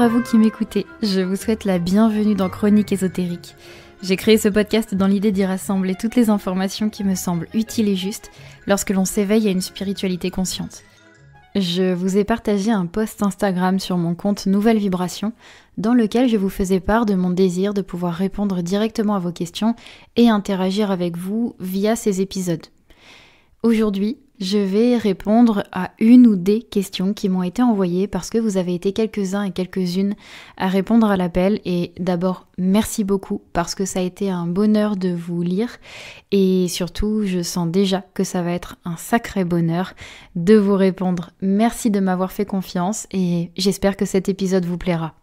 à vous qui m'écoutez. Je vous souhaite la bienvenue dans Chronique ésotérique. J'ai créé ce podcast dans l'idée d'y rassembler toutes les informations qui me semblent utiles et justes lorsque l'on s'éveille à une spiritualité consciente. Je vous ai partagé un post Instagram sur mon compte Nouvelle Vibration dans lequel je vous faisais part de mon désir de pouvoir répondre directement à vos questions et interagir avec vous via ces épisodes. Aujourd'hui, je vais répondre à une ou des questions qui m'ont été envoyées parce que vous avez été quelques-uns et quelques-unes à répondre à l'appel. Et d'abord, merci beaucoup parce que ça a été un bonheur de vous lire. Et surtout, je sens déjà que ça va être un sacré bonheur de vous répondre. Merci de m'avoir fait confiance et j'espère que cet épisode vous plaira.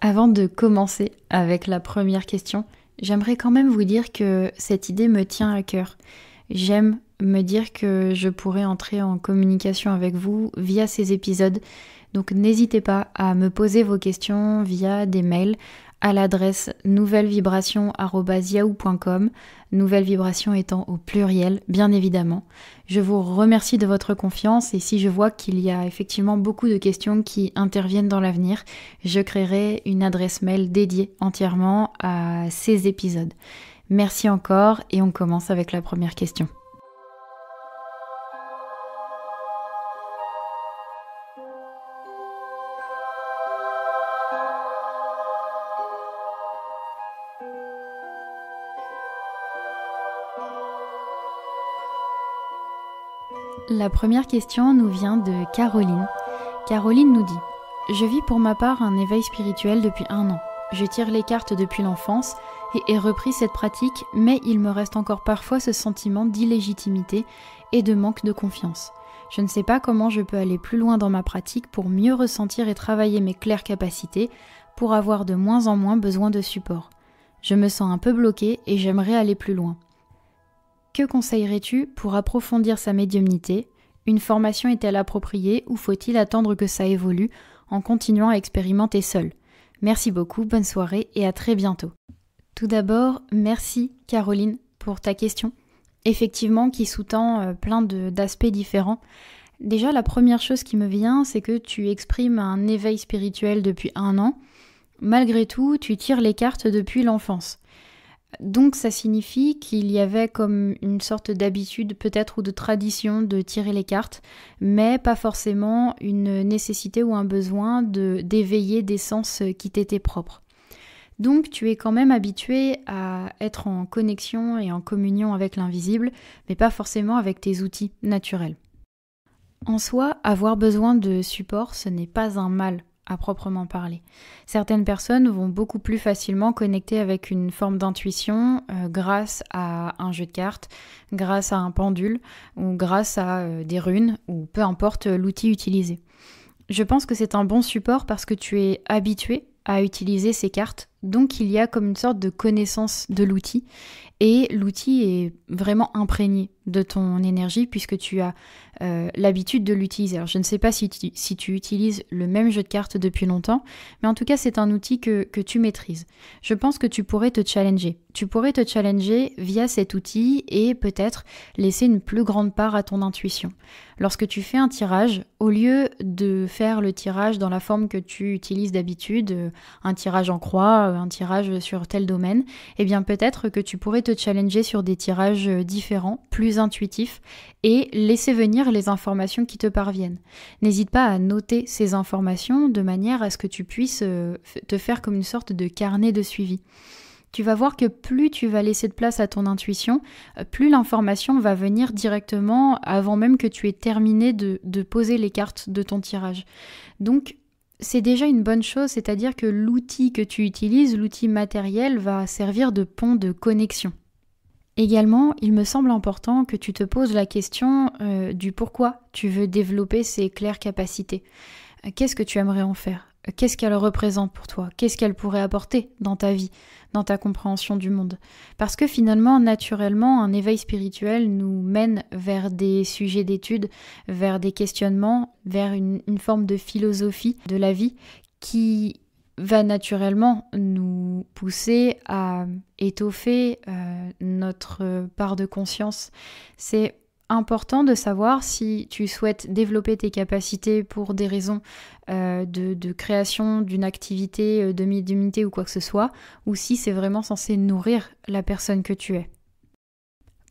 Avant de commencer avec la première question, j'aimerais quand même vous dire que cette idée me tient à cœur. J'aime me dire que je pourrais entrer en communication avec vous via ces épisodes. Donc n'hésitez pas à me poser vos questions via des mails à l'adresse nouvellevibration.com nouvelle vibration étant au pluriel, bien évidemment. Je vous remercie de votre confiance et si je vois qu'il y a effectivement beaucoup de questions qui interviennent dans l'avenir, je créerai une adresse mail dédiée entièrement à ces épisodes. Merci encore et on commence avec la première question. La première question nous vient de Caroline. Caroline nous dit Je vis pour ma part un éveil spirituel depuis un an. Je tire les cartes depuis l'enfance et ai repris cette pratique, mais il me reste encore parfois ce sentiment d'illégitimité et de manque de confiance. Je ne sais pas comment je peux aller plus loin dans ma pratique pour mieux ressentir et travailler mes claires capacités, pour avoir de moins en moins besoin de support. Je me sens un peu bloquée et j'aimerais aller plus loin. Que conseillerais-tu pour approfondir sa médiumnité Une formation est-elle appropriée ou faut-il attendre que ça évolue en continuant à expérimenter seul Merci beaucoup, bonne soirée et à très bientôt. Tout d'abord, merci Caroline pour ta question, effectivement qui sous-tend euh, plein d'aspects différents. Déjà, la première chose qui me vient, c'est que tu exprimes un éveil spirituel depuis un an. Malgré tout, tu tires les cartes depuis l'enfance. Donc ça signifie qu'il y avait comme une sorte d'habitude peut-être ou de tradition de tirer les cartes, mais pas forcément une nécessité ou un besoin de d'éveiller des sens qui t'étaient propres. Donc tu es quand même habitué à être en connexion et en communion avec l'invisible, mais pas forcément avec tes outils naturels. En soi, avoir besoin de support, ce n'est pas un mal à proprement parler. Certaines personnes vont beaucoup plus facilement connecter avec une forme d'intuition euh, grâce à un jeu de cartes, grâce à un pendule ou grâce à euh, des runes ou peu importe euh, l'outil utilisé. Je pense que c'est un bon support parce que tu es habitué à utiliser ces cartes, donc il y a comme une sorte de connaissance de l'outil et l'outil est vraiment imprégné de ton énergie puisque tu as euh, l'habitude de l'utiliser. Alors je ne sais pas si tu, utilises le même jeu de cartes depuis longtemps, mais en tout cas c'est un outil que, que, tu maîtrises. Je pense que tu pourrais te challenger. Tu pourrais te challenger via cet outil et peut-être laisser une plus grande part à ton intuition. Lorsque tu fais un tirage, au lieu de faire le tirage dans la forme que tu utilises d'habitude, un tirage en croix, un tirage sur tel domaine, eh bien peut-être que tu pourrais te challenger sur des tirages différents, plus intuitif et laisser venir les informations qui te parviennent. N'hésite pas à noter ces informations de manière à ce que tu puisses euh, te faire comme une sorte de carnet de suivi. Tu vas voir que plus tu vas laisser de place à ton intuition, euh, plus l'information va venir directement avant même que tu aies terminé de, de poser les cartes de ton tirage. Donc c'est déjà une bonne chose, c'est-à-dire que l'outil que tu utilises, l'outil matériel, va servir de pont de connexion. Également, il me semble important que tu te poses la question euh, du pourquoi tu veux développer ces claires capacités. Euh, qu'est-ce que tu aimerais en faire euh, Qu'est-ce qu'elle représente pour toi Qu'est-ce qu'elle pourrait apporter dans ta vie, dans ta compréhension du monde Parce que finalement, naturellement, un éveil spirituel nous mène vers des sujets d'études, vers des questionnements, vers une forme de philosophie de la vie qui, va naturellement nous pousser à étoffer euh, notre part de conscience. C'est important de savoir si tu souhaites développer tes capacités pour des raisons euh, de, création d'une activité, euh, de médiumnité ou quoi que ce soit, ou si c'est vraiment censé nourrir la personne que tu es.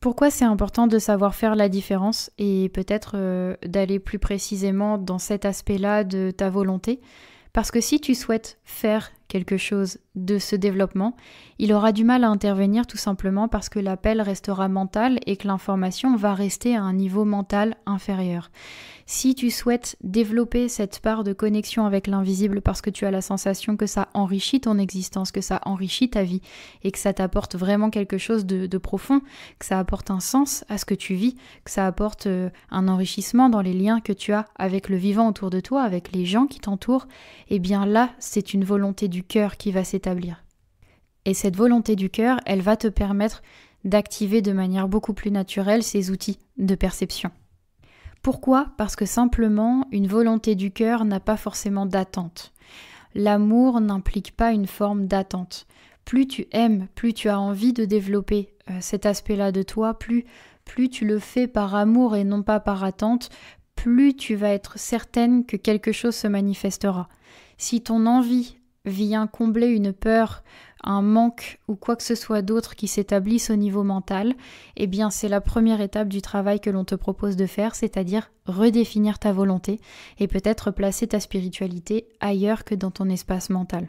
Pourquoi c'est important de savoir faire la différence et peut-être d'aller plus précisément dans cet aspect-là de ta volonté parce que si tu souhaites faire quelque chose de ce développement, il aura du mal à intervenir tout simplement parce que l'appel restera mental et que l'information va rester à un niveau mental inférieur. Si tu souhaites développer cette part de connexion avec l'invisible parce que tu as la sensation que ça enrichit ton existence, que ça enrichit ta vie et que ça t'apporte vraiment quelque chose de, profond, que ça apporte un sens à ce que tu vis, que ça apporte euh, un enrichissement dans les liens que tu as avec le vivant autour de toi, avec les gens qui t'entourent, eh bien là, c'est une volonté du du cœur qui va s'établir. Et cette volonté du cœur, elle va te permettre d'activer de manière beaucoup plus naturelle ces outils de perception. Pourquoi Parce que simplement, une volonté du cœur n'a pas forcément d'attente. L'amour n'implique pas une forme d'attente. Plus tu aimes, plus tu as envie de développer euh, cet aspect-là de toi, plus, plus tu le fais par amour et non pas par attente, plus tu vas être certaine que quelque chose se manifestera. Si ton envie vient combler une peur, un manque ou quoi que ce soit d'autre qui s'établisse au niveau mental, eh bien c'est la première étape du travail que l'on te propose de faire, c'est-à-dire redéfinir ta volonté et peut-être placer ta spiritualité ailleurs que dans ton espace mental.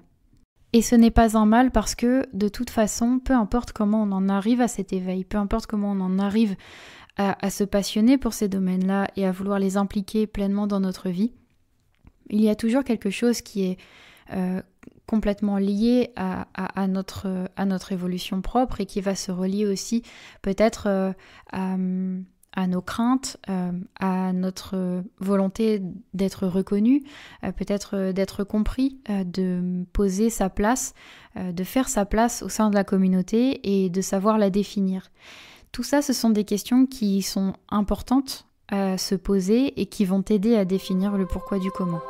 Et ce n'est pas un mal parce que de toute façon, peu importe comment on en arrive à cet éveil, peu importe comment on en arrive à, se passionner pour ces domaines-là et à vouloir les impliquer pleinement dans notre vie, il y a toujours quelque chose qui est euh, complètement lié à, notre, évolution propre et qui va se relier aussi peut-être euh, à, nos craintes, euh, à notre volonté d'être reconnu, euh, peut-être d'être compris, de poser sa place, de faire sa place au sein de la communauté et de savoir la définir. Tout ça, ce sont des questions qui sont importantes à se poser et qui vont aider à définir le pourquoi du comment.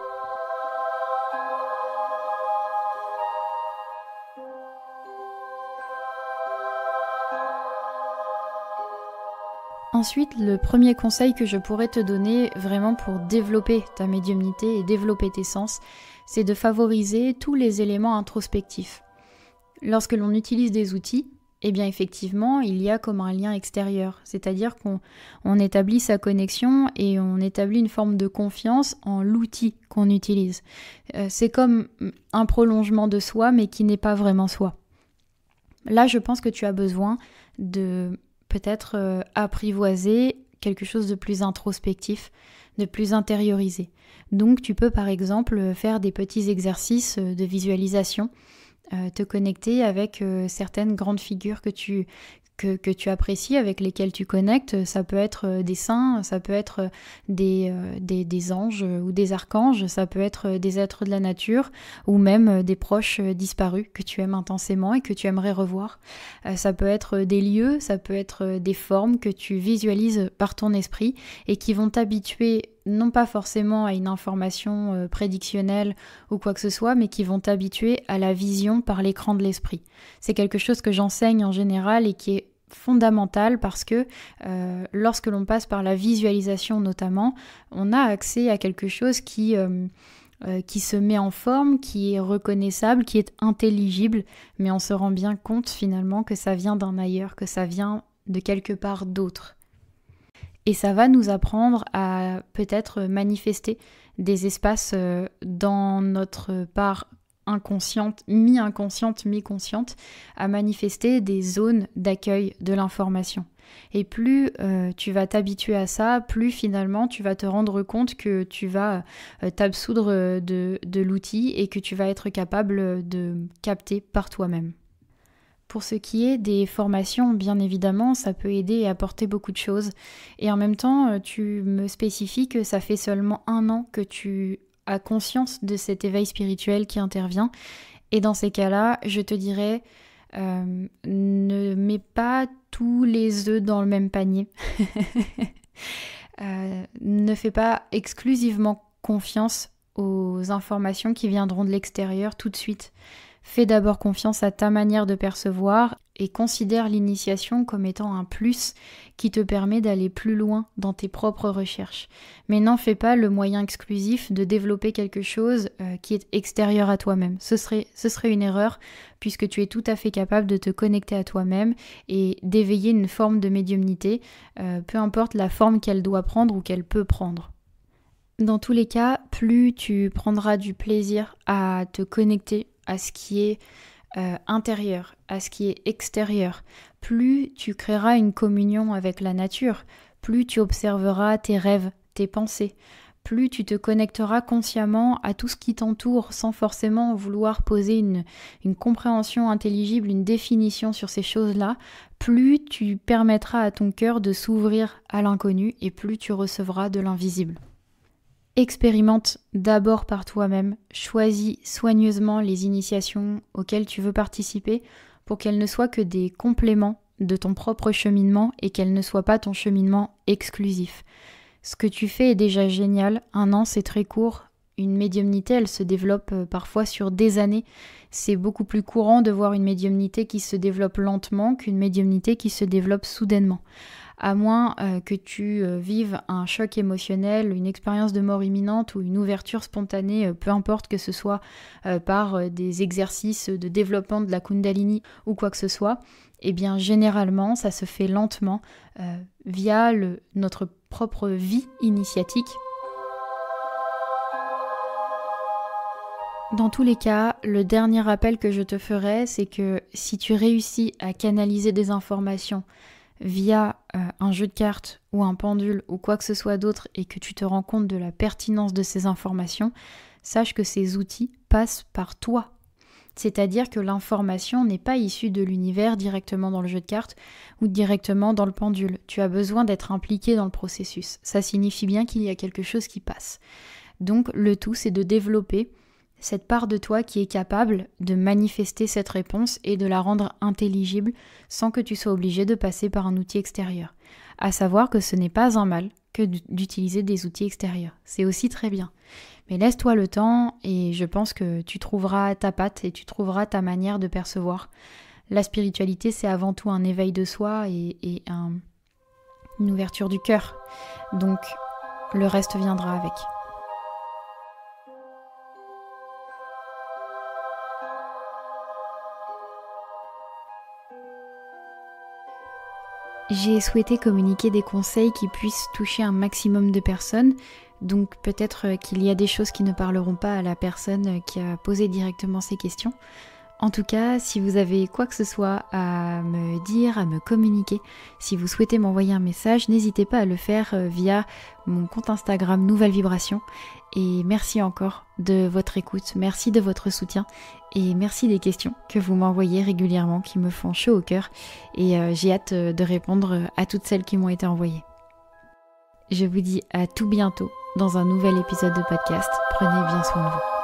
Ensuite, le premier conseil que je pourrais te donner vraiment pour développer ta médiumnité et développer tes sens, c'est de favoriser tous les éléments introspectifs. Lorsque l'on utilise des outils, eh bien effectivement, il y a comme un lien extérieur, c'est-à-dire qu'on établit sa connexion et on établit une forme de confiance en l'outil qu'on utilise. Euh, c'est comme un prolongement de soi, mais qui n'est pas vraiment soi. Là, je pense que tu as besoin de peut-être euh, apprivoiser quelque chose de plus introspectif, de plus intériorisé. Donc tu peux par exemple faire des petits exercices euh, de visualisation, euh, te connecter avec certaines grandes figures que tu, que, tu apprécies, avec lesquels tu connectes. Euh, ça peut être euh, des saints, ça peut être euh, des, des, des, anges ou des archanges, ça peut être des êtres de la nature ou même des proches disparus que tu aimes intensément et que tu aimerais revoir. Ça peut être des lieux, ça peut être des formes que tu visualises par ton esprit et qui vont t'habituer non pas forcément à une information euh, prédictionnelle ou quoi que ce soit, mais qui vont t'habituer à la vision par l'écran de l'esprit. C'est quelque chose que j'enseigne en général et qui est fondamental parce que euh, lorsque l'on passe par la visualisation notamment, on a accès à quelque chose euh, qui se met en forme, qui est reconnaissable, qui est intelligible, mais on se rend bien compte finalement que ça vient d'un ailleurs, que ça vient de quelque part d'autre. Et ça va nous apprendre à peut-être manifester des espaces euh, dans notre part inconsciente, mi-inconsciente, mi-consciente, à manifester des zones d'accueil de l'information. Et plus euh, tu vas t'habituer à ça, plus finalement tu vas te rendre compte que tu vas euh, t'absoudre de l'outil et que tu vas être capable de capter par toi-même. Pour ce qui est des formations, bien évidemment, ça peut aider et apporter beaucoup de choses. Et en même temps, euh, tu me spécifies que ça fait seulement un an que tu as conscience de cet éveil spirituel qui intervient. Et dans ces cas-là, je te dirais, euh, ne mets pas tous les œufs dans le même panier. Euh, ne fais pas exclusivement confiance aux informations qui viendront de l'extérieur tout de suite. Fais d'abord confiance à ta manière de percevoir et considère l'initiation comme étant un plus qui te permet d'aller plus loin dans tes propres recherches. Mais n'en fais pas le moyen exclusif de développer quelque chose euh, qui est extérieur à toi-même. Ce serait, ce serait une erreur puisque tu es tout à fait capable de te connecter à toi-même et d'éveiller une forme de médiumnité, euh, peu importe la forme qu'elle doit prendre ou qu'elle peut prendre. Dans tous les cas, plus tu prendras du plaisir à te connecter à ce qui est euh, intérieur, à ce qui est extérieur, plus tu créeras une communion avec la nature, plus tu observeras tes rêves, tes pensées, plus tu te connecteras consciemment à tout ce qui t'entoure sans forcément vouloir poser une, une compréhension intelligible, une définition sur ces choses-là, plus tu permettras à ton cœur de s'ouvrir à l'inconnu et plus tu recevras de l'invisible. Expérimente d'abord par toi-même, choisis soigneusement les initiations auxquelles tu veux participer pour qu'elles ne soient que des compléments de ton propre cheminement et qu'elles ne soient pas ton cheminement exclusif. Ce que tu fais est déjà génial, un an c'est très court, une médiumnité elle se développe euh, parfois sur des années, c'est beaucoup plus courant de voir une médiumnité qui se développe lentement qu'une médiumnité qui se développe soudainement à moins euh, que tu euh, vives un choc émotionnel, une expérience de mort imminente ou une ouverture spontanée, euh, peu importe que ce soit par des exercices de développement de la kundalini ou quoi que ce soit, eh bien généralement ça se fait lentement via notre propre vie initiatique Dans tous les cas, le dernier rappel que je te ferai, c'est que si tu réussis à canaliser des informations via euh, un jeu de cartes ou un pendule ou quoi que ce soit d'autre et que tu te rends compte de la pertinence de ces informations, sache que ces outils passent par toi. C'est-à-dire que l'information n'est pas issue de l'univers directement dans le jeu de cartes ou directement dans le pendule. Tu as besoin d'être impliqué dans le processus. Ça signifie bien qu'il y a quelque chose qui passe. Donc le tout, c'est de développer cette part de toi qui est capable de manifester cette réponse et de la rendre intelligible sans que tu sois obligé de passer par un outil extérieur. À savoir que ce n'est pas un mal que d'utiliser des outils extérieurs. C'est aussi très bien. Mais laisse-toi le temps et je pense que tu trouveras ta patte et tu trouveras ta manière de percevoir. La spiritualité, c'est avant tout un éveil de soi et, une ouverture du cœur. Donc, le reste viendra avec. J'ai souhaité communiquer des conseils qui puissent toucher un maximum de personnes, donc peut-être euh, qu'il y a des choses qui ne parleront pas à la personne euh, qui a posé directement ces questions. En tout cas, si vous avez quoi que ce soit à me dire, à me communiquer, si vous souhaitez m'envoyer un message, n'hésitez pas à le faire euh, via mon compte Instagram Nouvelle Vibration et merci encore de votre écoute, merci de votre soutien et merci des questions que vous m'envoyez régulièrement qui me font chaud au cœur et euh, j'ai hâte euh, de répondre à toutes celles qui m'ont été envoyées. Je vous dis à tout bientôt dans un nouvel épisode de podcast. Prenez bien soin de vous.